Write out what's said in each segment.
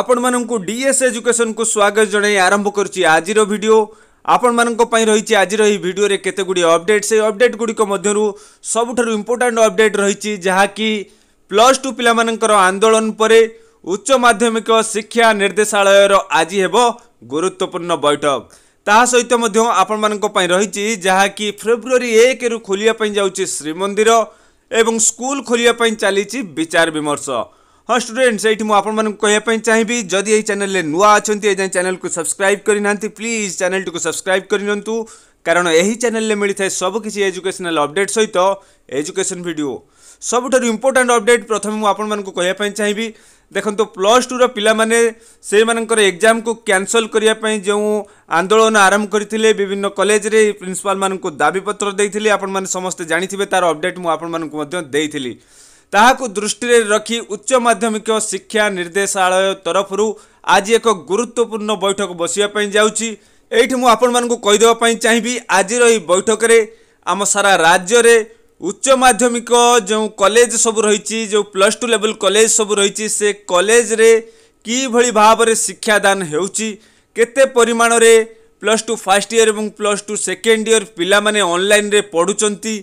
ଆପଣମାନଙ୍କୁ ଡିଏସ୍ ଏଜୁକେସନ୍କୁ ସ୍ୱାଗତ ଜଣାଇ ଆରମ୍ଭ କରୁଛି ଆଜିର ଭିଡ଼ିଓ ଆପଣମାନଙ୍କ ପାଇଁ ରହିଛି ଆଜିର ଏହି ଭିଡ଼ିଓରେ କେତେଗୁଡ଼ିଏ ଅପଡ଼େଟ୍ ସେହି ଅପଡ଼େଟ୍ ଗୁଡ଼ିକ ମଧ୍ୟରୁ ସବୁଠାରୁ ଇମ୍ପୋର୍ଟାଣ୍ଟ ଅପଡ଼େଟ୍ ରହିଛି ଯାହାକି ପ୍ଲସ୍ ଟୁ ପିଲାମାନଙ୍କର ଆନ୍ଦୋଳନ ପରେ ଉଚ୍ଚ ମାଧ୍ୟମିକ ଶିକ୍ଷା ନିର୍ଦ୍ଦେଶାଳୟର ଆଜି ହେବ ଗୁରୁତ୍ୱପୂର୍ଣ୍ଣ ବୈଠକ ତାହା ସହିତ ମଧ୍ୟ ଆପଣମାନଙ୍କ ପାଇଁ ରହିଛି ଯାହାକି ଫେବୃଆରୀ ଏକରୁ ଖୋଲିବା ପାଇଁ ଯାଉଛି ଶ୍ରୀମନ୍ଦିର ଏବଂ ସ୍କୁଲ ଖୋଲିବା ପାଇଁ ଚାଲିଛି ବିଚାର ବିମର୍ଶ हाँ स्टूडेंट्स ये मुझे कह चाहिए जदि यही चैनल में नुआ अच्छा यह चैनल को सब्सक्राइब करना प्लीज चैनल टी सब्सक्राइब करनी कारण यही चैनल में मिलता है सबकि एजुकेशनाल अपडेट सहित एजुकेशन भिड सब इम्पोर्टां अपडेट प्रथम मुझे कह चाहिए देखो प्लस टूर पाने से मानकर एग्जाम को क्यासल करने जो आंदोलन आरंभ करते विभिन्न कलेज प्रिंसिपाल दावीपत्र आपण मैंने जानते तार अपडेट मुझे देखी ତାହାକୁ ଦୃଷ୍ଟିରେ ରଖି ଉଚ୍ଚ ମାଧ୍ୟମିକ ଶିକ୍ଷା ନିର୍ଦ୍ଦେଶାଳୟ ତରଫରୁ ଆଜି ଏକ ଗୁରୁତ୍ୱପୂର୍ଣ୍ଣ ବୈଠକ ବସିବା ପାଇଁ ଯାଉଛି ଏଇଠି ମୁଁ ଆପଣମାନଙ୍କୁ କହିଦେବା ପାଇଁ ଚାହିଁବି ଆଜିର ଏହି ବୈଠକରେ ଆମ ସାରା ରାଜ୍ୟରେ ଉଚ୍ଚ ମାଧ୍ୟମିକ ଯେଉଁ କଲେଜ ସବୁ ରହିଛି ଯେଉଁ ପ୍ଲସ୍ ଟୁ ଲେବୁଲ କଲେଜ ସବୁ ରହିଛି ସେ କଲେଜରେ କିଭଳି ଭାବରେ ଶିକ୍ଷାଦାନ ହେଉଛି କେତେ ପରିମାଣରେ ପ୍ଲସ୍ ଟୁ ଫାଷ୍ଟ ଇୟର୍ ଏବଂ ପ୍ଲସ୍ ଟୁ ସେକେଣ୍ଡ ଇୟର୍ ପିଲାମାନେ ଅନଲାଇନ୍ରେ ପଢ଼ୁଛନ୍ତି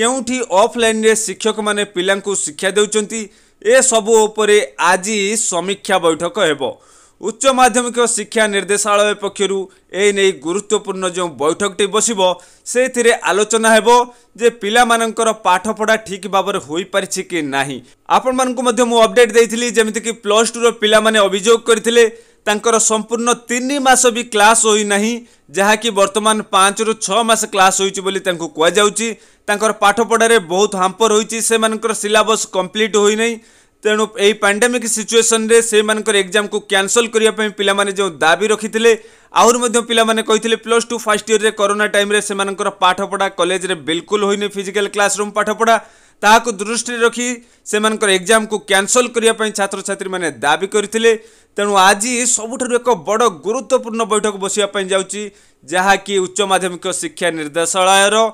କେଉଁଠି ଅଫ୍ଲାଇନ୍ରେ ଶିକ୍ଷକମାନେ ପିଲାଙ୍କୁ ଶିକ୍ଷା ଦେଉଛନ୍ତି ଏସବୁ ଉପରେ ଆଜି ସମୀକ୍ଷା ବୈଠକ ହେବ ଉଚ୍ଚ ମାଧ୍ୟମିକ ଶିକ୍ଷା ନିର୍ଦ୍ଦେଶାଳୟ ପକ୍ଷରୁ ଏ ନେଇ ଗୁରୁତ୍ୱପୂର୍ଣ୍ଣ ଯେଉଁ ବୈଠକଟି ବସିବ ସେଥିରେ ଆଲୋଚନା ହେବ ଯେ ପିଲାମାନଙ୍କର ପାଠପଢ଼ା ଠିକ୍ ଭାବରେ ହୋଇପାରିଛି କି ନାହିଁ ଆପଣମାନଙ୍କୁ ମଧ୍ୟ ମୁଁ ଅପଡ଼େଟ୍ ଦେଇଥିଲି ଯେମିତିକି ପ୍ଲସ୍ ଟୁର ପିଲାମାନେ ଅଭିଯୋଗ କରିଥିଲେ तांकर संपूर्ण तीन मस भी क्लास होना जहाँकि बर्तमान पाँच रु छस क्लास होठपढ़ बहुत हाम्पर हो सिलबस कम्प्लीट होना तेणु यही पैंडेमिक सिचुएसन से एग्जाम को क्यासल करने पाने जो दाबी रखी थे आहरी पाने प्लस टू फास्ट इयर में कोरोना टाइम से पाठपढ़ा कलेज बिलकुल होनी फिजिकाल क्लासरूम पाठपढ़ा ତାହାକୁ ଦୃଷ୍ଟିରେ ରଖି ସେମାନଙ୍କର ଏକ୍ଜାମକୁ କ୍ୟାନସଲ୍ କରିବା ପାଇଁ ଛାତ୍ରଛାତ୍ରୀମାନେ ଦାବି କରିଥିଲେ ତେଣୁ ଆଜି ସବୁଠାରୁ ଏକ ବଡ଼ ଗୁରୁତ୍ୱପୂର୍ଣ୍ଣ ବୈଠକ ବସିବା ପାଇଁ ଯାଉଛି ଯାହାକି ଉଚ୍ଚ ମାଧ୍ୟମିକ ଶିକ୍ଷା ନିର୍ଦ୍ଦେଶାଳୟର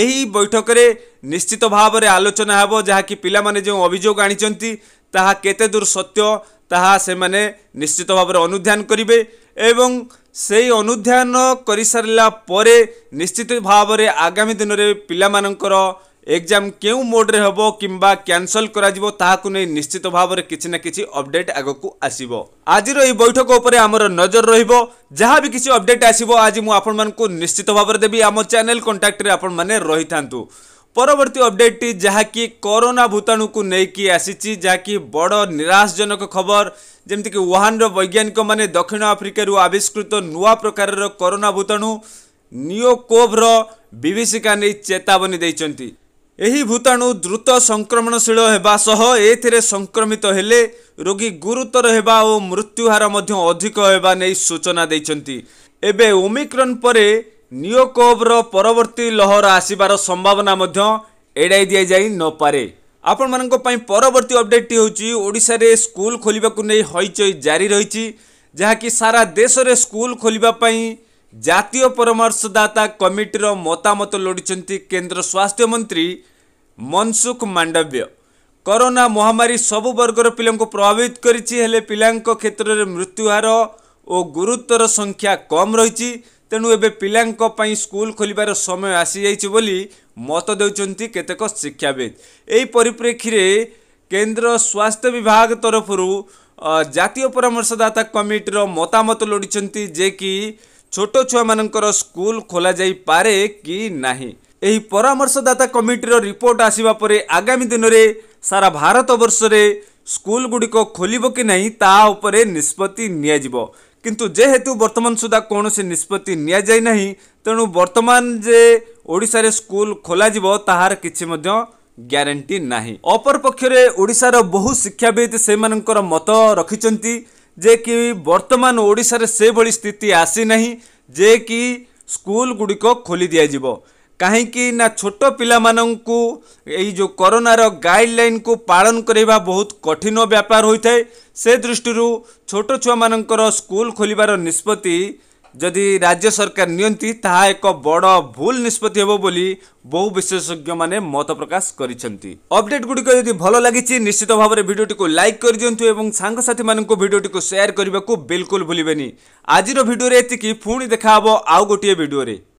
ଏହି ବୈଠକରେ ନିଶ୍ଚିତ ଭାବରେ ଆଲୋଚନା ହେବ ଯାହାକି ପିଲାମାନେ ଯେଉଁ ଅଭିଯୋଗ ଆଣିଛନ୍ତି ତାହା କେତେ ଦୂର ସତ୍ୟ ତାହା ସେମାନେ ନିଶ୍ଚିତ ଭାବରେ ଅନୁଧ୍ୟାନ କରିବେ ଏବଂ ସେହି ଅନୁଧ୍ୟାନ କରିସାରିଲା ପରେ ନିଶ୍ଚିତ ଭାବରେ ଆଗାମୀ ଦିନରେ ପିଲାମାନଙ୍କର ଏକ୍ଜାମ୍ କେଉଁ ମୋଡ଼ରେ ହେବ କିମ୍ବା କ୍ୟାନସଲ୍ କରାଯିବ ତାହାକୁ ନେଇ ନିଶ୍ଚିତ ଭାବରେ କିଛି ନା କିଛି ଅପଡେଟ୍ ଆଗକୁ ଆସିବ ଆଜିର ଏହି ବୈଠକ ଉପରେ ଆମର ନଜର ରହିବ ଯାହା ବି କିଛି ଅପଡେଟ୍ ଆସିବ ଆଜି ମୁଁ ଆପଣମାନଙ୍କୁ ନିଶ୍ଚିତ ଭାବରେ ଦେବି ଆମ ଚ୍ୟାନେଲ୍ କଣ୍ଟାକ୍ଟରେ ଆପଣମାନେ ରହିଥାନ୍ତୁ ପରବର୍ତ୍ତୀ ଅପଡେଟ୍ଟି ଯାହାକି କରୋନା ଭୂତାଣୁକୁ ନେଇକି ଆସିଛି ଯାହାକି ବଡ଼ ନିରାଶଜନକ ଖବର ଯେମିତିକି ୱହାନର ବୈଜ୍ଞାନିକମାନେ ଦକ୍ଷିଣ ଆଫ୍ରିକାରୁ ଆବିଷ୍କୃତ ନୂଆ ପ୍ରକାରର କରୋନା ଭୂତାଣୁ ନିଓକୋଭ୍ର ବିଭୀଷିକା ନେଇ ଚେତାବନୀ ଦେଇଛନ୍ତି ଏହି ଭୂତାଣୁ ଦ୍ରୁତ ସଂକ୍ରମଣଶୀଳ ହେବା ସହ ଏଥିରେ ସଂକ୍ରମିତ ହେଲେ ରୋଗୀ ଗୁରୁତର ହେବା ଓ ମୃତ୍ୟୁହାର ମଧ୍ୟ ଅଧିକ ହେବା ନେଇ ସୂଚନା ଦେଇଛନ୍ତି ଏବେ ଓମିକ୍ରନ୍ ପରେ ନିଓକୋବ୍ର ପରବର୍ତ୍ତୀ ଲହର ଆସିବାର ସମ୍ଭାବନା ମଧ୍ୟ ଏଡ଼ାଇ ଦିଆଯାଇ ନପାରେ ଆପଣମାନଙ୍କ ପାଇଁ ପରବର୍ତ୍ତୀ ଅପଡ଼େଟ୍ଟି ହେଉଛି ଓଡ଼ିଶାରେ ସ୍କୁଲ ଖୋଲିବାକୁ ନେଇ ହଇଚଇ ଜାରି ରହିଛି ଯାହାକି ସାରା ଦେଶରେ ସ୍କୁଲ ଖୋଲିବା ପାଇଁ ଜାତୀୟ ପରାମର୍ଶଦାତା କମିଟିର ମତାମତ ଲୋଡ଼ିଛନ୍ତି କେନ୍ଦ୍ର ସ୍ୱାସ୍ଥ୍ୟମନ୍ତ୍ରୀ ମନସୁଖ ମାଣ୍ଡବ୍ୟ କରୋନା ମହାମାରୀ ସବୁ ବର୍ଗର ପିଲାଙ୍କୁ ପ୍ରଭାବିତ କରିଛି ହେଲେ ପିଲାଙ୍କ କ୍ଷେତ୍ରରେ ମୃତ୍ୟୁହାର ଓ ଗୁରୁତ୍ୱର ସଂଖ୍ୟା କମ୍ ରହିଛି ତେଣୁ ଏବେ ପିଲାଙ୍କ ପାଇଁ ସ୍କୁଲ ଖୋଲିବାର ସମୟ ଆସିଯାଇଛି ବୋଲି ମତ ଦେଉଛନ୍ତି କେତେକ ଶିକ୍ଷାବିତ୍ ଏହି ପରିପ୍ରେକ୍ଷୀରେ କେନ୍ଦ୍ର ସ୍ୱାସ୍ଥ୍ୟ ବିଭାଗ ତରଫରୁ ଜାତୀୟ ପରାମର୍ଶଦାତା କମିଟିର ମତାମତ ଲୋଡ଼ିଛନ୍ତି ଯେ କି ଛୋଟ ଛୁଆମାନଙ୍କର ସ୍କୁଲ ଖୋଲାଯାଇପାରେ କି ନାହିଁ ଏହି ପରାମର୍ଶଦାତା କମିଟିର ରିପୋର୍ଟ ଆସିବା ପରେ ଆଗାମୀ ଦିନରେ ସାରା ଭାରତବର୍ଷରେ ସ୍କୁଲଗୁଡ଼ିକ ଖୋଲିବ କି ନାହିଁ ତାହା ଉପରେ ନିଷ୍ପତ୍ତି ନିଆଯିବ କିନ୍ତୁ ଯେହେତୁ ବର୍ତ୍ତମାନ ସୁଦ୍ଧା କୌଣସି ନିଷ୍ପତ୍ତି ନିଆଯାଇ ନାହିଁ ତେଣୁ ବର୍ତ୍ତମାନ ଯେ ଓଡ଼ିଶାରେ ସ୍କୁଲ ଖୋଲାଯିବ ତାହାର କିଛି ମଧ୍ୟ ଗ୍ୟାରେଣ୍ଟି ନାହିଁ ଅପରପକ୍ଷରେ ଓଡ଼ିଶାର ବହୁ ଶିକ୍ଷାବିତ୍ ସେମାନଙ୍କର ମତ ରଖିଛନ୍ତି ଯେ କି ବର୍ତ୍ତମାନ ଓଡ଼ିଶାରେ ସେଭଳି ସ୍ଥିତି ଆସିନାହିଁ ଯେ କି ସ୍କୁଲ ଗୁଡ଼ିକ ଖୋଲି ଦିଆଯିବ କାହିଁକି ନା ଛୋଟ ପିଲାମାନଙ୍କୁ ଏଇ ଯେଉଁ କରୋନାର ଗାଇଡ଼ଲାଇନକୁ ପାଳନ କରିବା ବହୁତ କଠିନ ବ୍ୟାପାର ହୋଇଥାଏ ସେ ଦୃଷ୍ଟିରୁ ଛୋଟ ଛୁଆମାନଙ୍କର ସ୍କୁଲ ଖୋଲିବାର ନିଷ୍ପତ୍ତି ଯଦି ରାଜ୍ୟ ସରକାର ନିଅନ୍ତି ତାହା ଏକ ବଡ଼ ଭୁଲ ନିଷ୍ପତ୍ତି ହେବ ବୋଲି ବହୁ ବିଶେଷଜ୍ଞମାନେ ମତ ପ୍ରକାଶ କରିଛନ୍ତି ଅପଡେଟ୍ ଗୁଡ଼ିକ ଯଦି ଭଲ ଲାଗିଛି ନିଶ୍ଚିତ ଭାବରେ ଭିଡ଼ିଓଟିକୁ ଲାଇକ୍ କରିଦିଅନ୍ତୁ ଏବଂ ସାଙ୍ଗସାଥିମାନଙ୍କୁ ଭିଡ଼ିଓଟିକୁ ସେୟାର କରିବାକୁ ବିଲକୁଲ ଭୁଲିବେନି ଆଜିର ଭିଡ଼ିଓରେ ଏତିକି ପୁଣି ଦେଖାହେବ ଆଉ ଗୋଟିଏ ଭିଡ଼ିଓରେ